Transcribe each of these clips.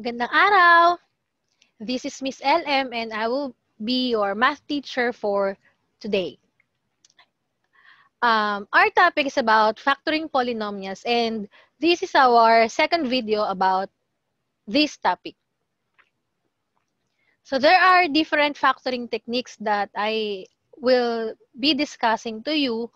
Magandang araw! This is Miss LM and I will be your math teacher for today. Um, our topic is about factoring polynomials and this is our second video about this topic. So there are different factoring techniques that I will be discussing to you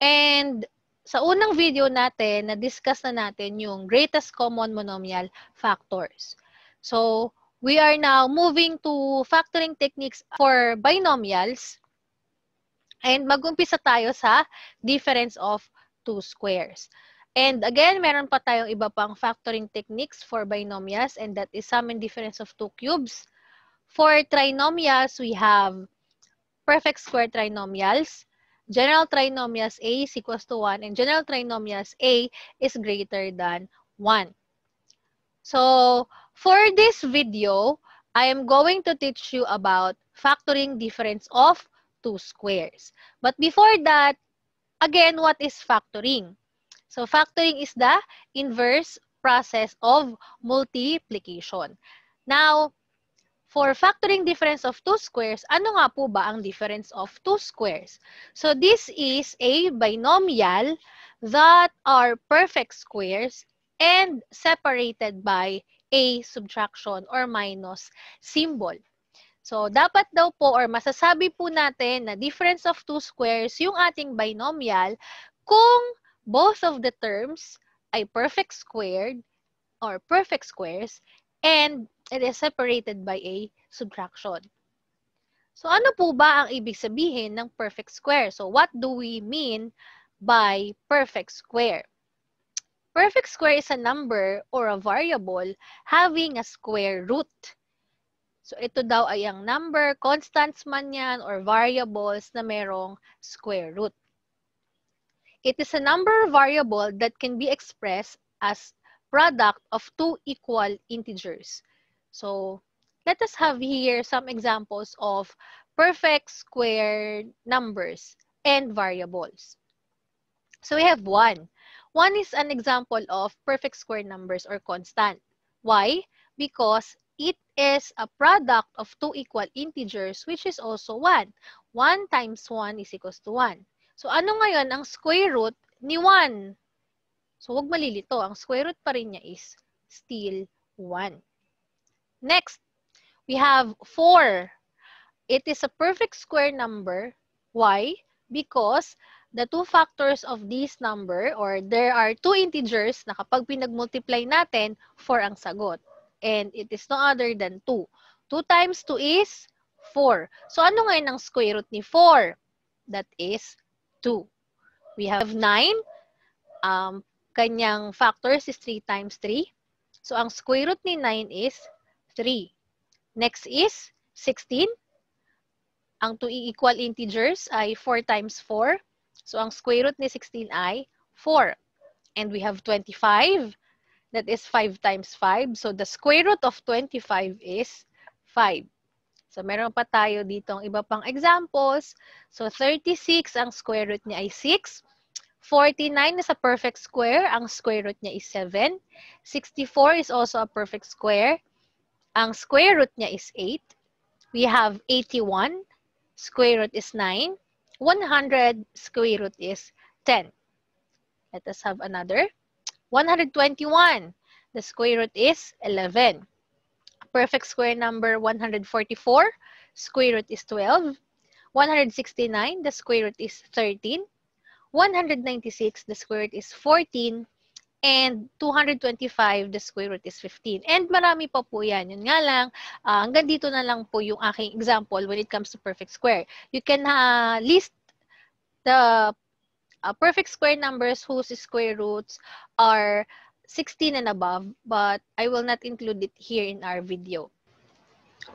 and sa unang video natin, na-discuss na natin yung greatest common monomial factors. So, we are now moving to factoring techniques for binomials. And mag-umpisa tayo sa difference of two squares. And again, meron pa tayong iba pang factoring techniques for binomials and that is sum and difference of two cubes. For trinomials, we have perfect square trinomials general trinomials A is equals to 1 and general trinomials A is greater than 1. So, for this video, I am going to teach you about factoring difference of two squares. But before that, again, what is factoring? So, factoring is the inverse process of multiplication. Now, For factoring difference of two squares, ano nga po ba ang difference of two squares? So this is a binomial that are perfect squares and separated by a subtraction or minus symbol. So, dapat daw po or masasabi po natin na difference of two squares yung ating binomial kung both of the terms ay perfect squared or perfect squares and it is separated by a subtraction. So, ano po ba ang ibig sabihin ng perfect square? So, what do we mean by perfect square? Perfect square is a number or a variable having a square root. So, ito daw ay ang number, constants man yan, or variables na merong square root. It is a number variable that can be expressed as product of two equal integers. So, let us have here some examples of perfect square numbers and variables. So, we have 1. 1 is an example of perfect square numbers or constant. Why? Because it is a product of two equal integers which is also 1. 1 times 1 is equals to 1. So, ano ngayon ang square root ni 1? So, huwag malilito. Ang square root pa rin niya is still 1. Next, we have 4. It is a perfect square number. Why? Because the two factors of this number or there are two integers na kapag pinagmultiply natin, 4 ang sagot. And it is no other than 2. 2 times 2 is 4. So ano ngayon ang square root ni 4? That is 2. We have 9. Um, kanyang factors is 3 times 3. So ang square root ni 9 is 3. Next is 16. Ang two equal integers ay 4 times 4. So, ang square root ni 16 ay 4. And we have 25. That is 5 times 5. So, the square root of 25 is 5. So, meron pa tayo dito ang iba pang examples. So, 36, ang square root niya ay 6. 49 is a perfect square. Ang square root niya is 7. 64 is also a perfect square. Ang square root niya is 8. We have 81. Square root is 9. 100 square root is 10. Let us have another. 121. The square root is 11. Perfect square number 144. Square root is 12. 169. The square root is 13. 196. The square root is 14. and 225, the square root is 15. And marami pa po yan. Yun nga lang, uh, hanggang dito na lang po yung aking example when it comes to perfect square. You can uh, list the uh, perfect square numbers whose square roots are 16 and above, but I will not include it here in our video.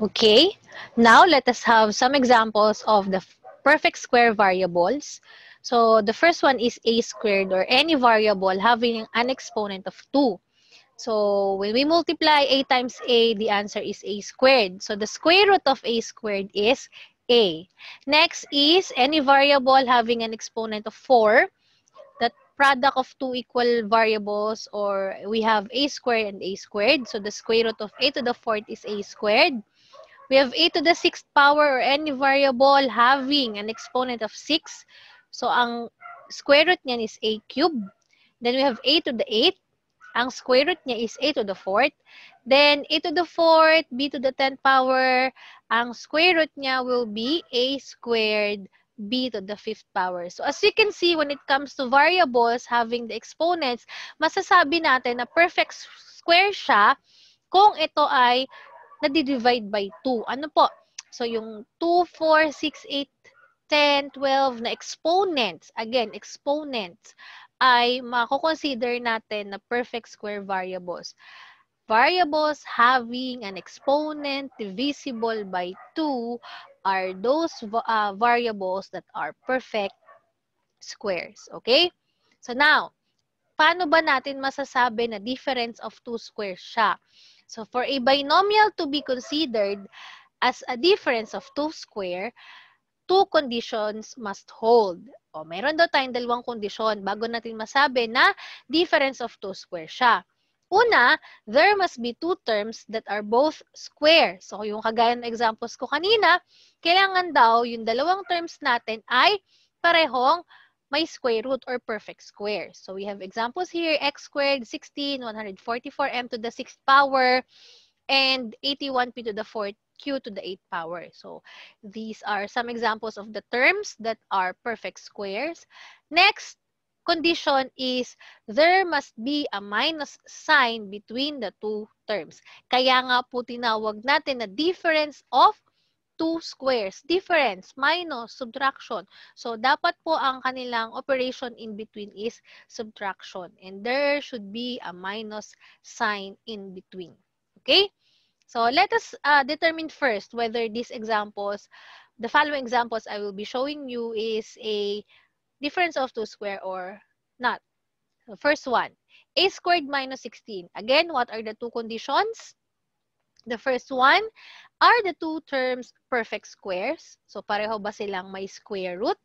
Okay, now let us have some examples of the perfect square variables. So the first one is a squared or any variable having an exponent of 2. So when we multiply a times a, the answer is a squared. So the square root of a squared is a. Next is any variable having an exponent of 4. That product of two equal variables or we have a squared and a squared. So the square root of a to the fourth is a squared. We have a to the sixth power or any variable having an exponent of 6. So, ang square root niyan is a cube. Then, we have a to the 8. Ang square root niya is a to the 4th. Then, a to the 4th, b to the 10th power. Ang square root niya will be a squared b to the fifth power. So as you can see, when it comes to variables having the exponents, masasabi natin na perfect square siya kung ito ay nadidivide by 2. Ano po? So yung 2, 4, 6, 8, 10, 12 na exponents, again, exponents, ay makukonsider natin na perfect square variables. Variables having an exponent divisible by 2 are those uh, variables that are perfect squares. Okay? So now, paano ba natin masasabi na difference of two squares siya? So for a binomial to be considered as a difference of two square, two conditions must hold. O, meron daw tayong dalawang kondisyon bago natin masabi na difference of two square siya. Una, there must be two terms that are both square. So, yung kagaya ng examples ko kanina, kailangan daw yung dalawang terms natin ay parehong may square root or perfect square. So, we have examples here, x squared, 16, 144m to the 6th power, and 81p to the 4th q to the 8 power. So these are some examples of the terms that are perfect squares. Next condition is there must be a minus sign between the two terms. Kaya nga po tinawag natin na difference of two squares. Difference, minus, subtraction. So, dapat po ang kanilang operation in between is subtraction. And there should be a minus sign in between. Okay? So let us uh, determine first whether these examples, the following examples I will be showing you is a difference of 2 square or not. The first one, a squared minus 16. Again, what are the two conditions? The first one, are the two terms perfect squares? So pareho ba silang may square root?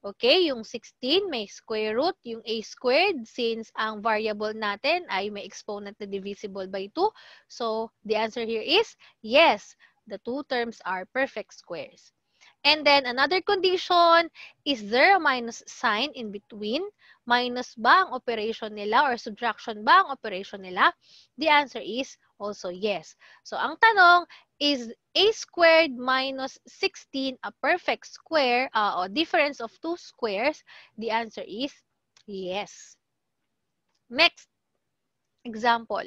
Okay, yung 16 may square root, yung a squared since ang variable natin ay may exponent na divisible by 2. So, the answer here is yes, the two terms are perfect squares. And then another condition, is there a minus sign in between? Minus ba ang operation nila or subtraction ba ang operation nila? The answer is Also, yes. So, ang tanong, is a squared minus 16 a perfect square uh, ah, or difference of two squares? The answer is yes. Next example.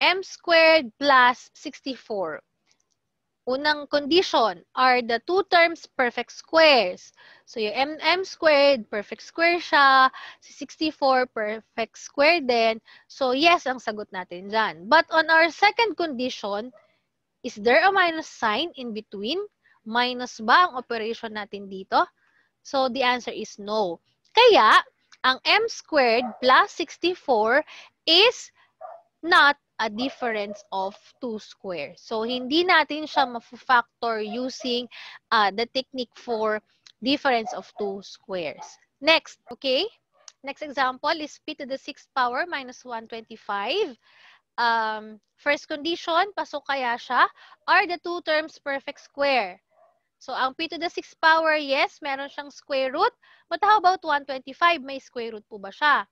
m squared plus 64. Unang condition are the two terms perfect squares. So yung mm squared, perfect square siya. Si 64, perfect square din. So yes ang sagot natin dyan. But on our second condition, is there a minus sign in between? Minus ba ang operation natin dito? So the answer is no. Kaya, ang m squared plus 64 is not a difference of 2 square. So, hindi natin siya ma-factor using uh, the technique for difference of two squares. Next, okay? Next example is p to the 6th power minus 125. Um, first condition, pasok kaya siya? Are the two terms perfect square? So, ang p to the 6th power, yes, meron siyang square root. But how about 125? May square root po ba siya?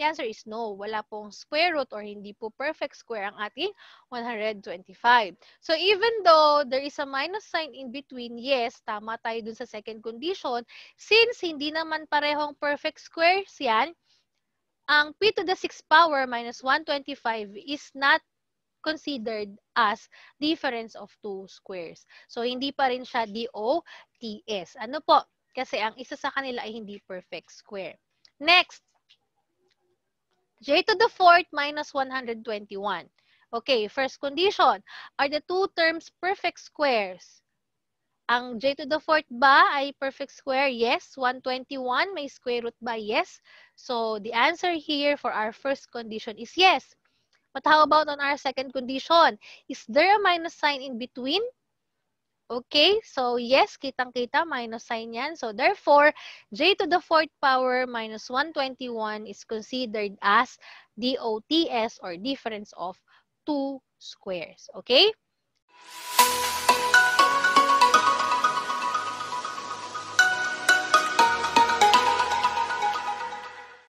The answer is no. Wala pong square root or hindi po perfect square ang ating 125. So even though there is a minus sign in between, yes, tama tayo dun sa second condition. Since hindi naman parehong perfect squares yan, ang p to the 6 power minus 125 is not considered as difference of two squares. So, hindi pa rin siya DOTS. Ano po? Kasi ang isa sa kanila ay hindi perfect square. Next, j to the fourth minus 121. Okay, first condition, are the two terms perfect squares? Ang j to the fourth ba ay perfect square? Yes. 121, may square root ba? Yes. So, the answer here for our first condition is yes. But how about on our second condition? Is there a minus sign in between? Okay? So, yes, kitang-kita, minus sign yan. So, therefore, j to the 4th power minus 121 is considered as DOTS or difference of two squares. Okay?